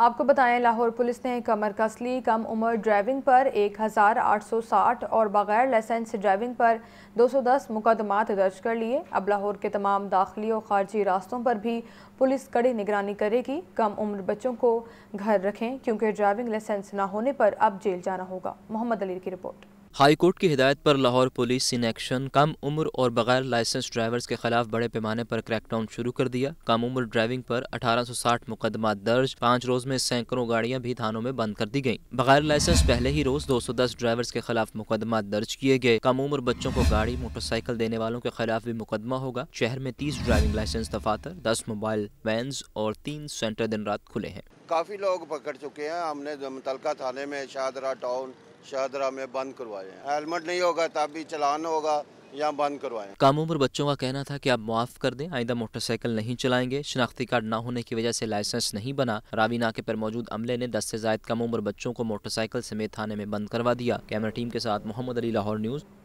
आपको बताएं लाहौर पुलिस ने कमर कसली कम उम्र ड्राइविंग पर 1860 और बगैर लाइसेंस ड्राइविंग पर 210 मुकदमात दर्ज कर लिए अब लाहौर के तमाम दाखिली और खारजी रास्तों पर भी पुलिस कड़ी निगरानी करेगी कम उम्र बच्चों को घर रखें क्योंकि ड्राइविंग लाइसेंस ना होने पर अब जेल जाना होगा मोहम्मद अली की रिपोर्ट हाई कोर्ट की हिदायत पर लाहौर पुलिस इन एक्शन कम उम्र और बगैर लाइसेंस ड्राइवर्स के खिलाफ बड़े पैमाने पर क्रैकडाउन शुरू कर दिया कम उम्र ड्राइविंग पर 1860 मुकदमा दर्ज पाँच रोज में सैकड़ों गाड़ियां भी थानों में बंद कर दी गयी बगैर लाइसेंस पहले ही रोज 210 ड्राइवर्स के खिलाफ मुकदमा दर्ज किए गए कम उम्र बच्चों को गाड़ी मोटरसाइकिल देने वालों के खिलाफ भी मुकदमा होगा शहर में तीस ड्राइविंग लाइसेंस दफातर दस मोबाइल वैन और तीन सेंटर दिन रात खुले हैं काफी लोग पकड़ चुके हैं हमने थाने में शाहरा टाउन शाहदरा में बंद करवाए हेलमेट नहीं होगा तब भी चलान होगा यहाँ बंद करवाएं कम उम्र बच्चों का कहना था कि आप मुआफ कर दें आइंदा मोटरसाइकिल नहीं चलाएंगे शनाख्ती कार्ड ना होने की वजह से लाइसेंस नहीं बना रावी नाके पर मौजूद अमले ने 10 से जायद कम उम्र बच्चों को मोटरसाइकिल समेत थाने में बंद करवा दिया कैमरा टीम के साथ मोहम्मद अली लाहौर न्यूज़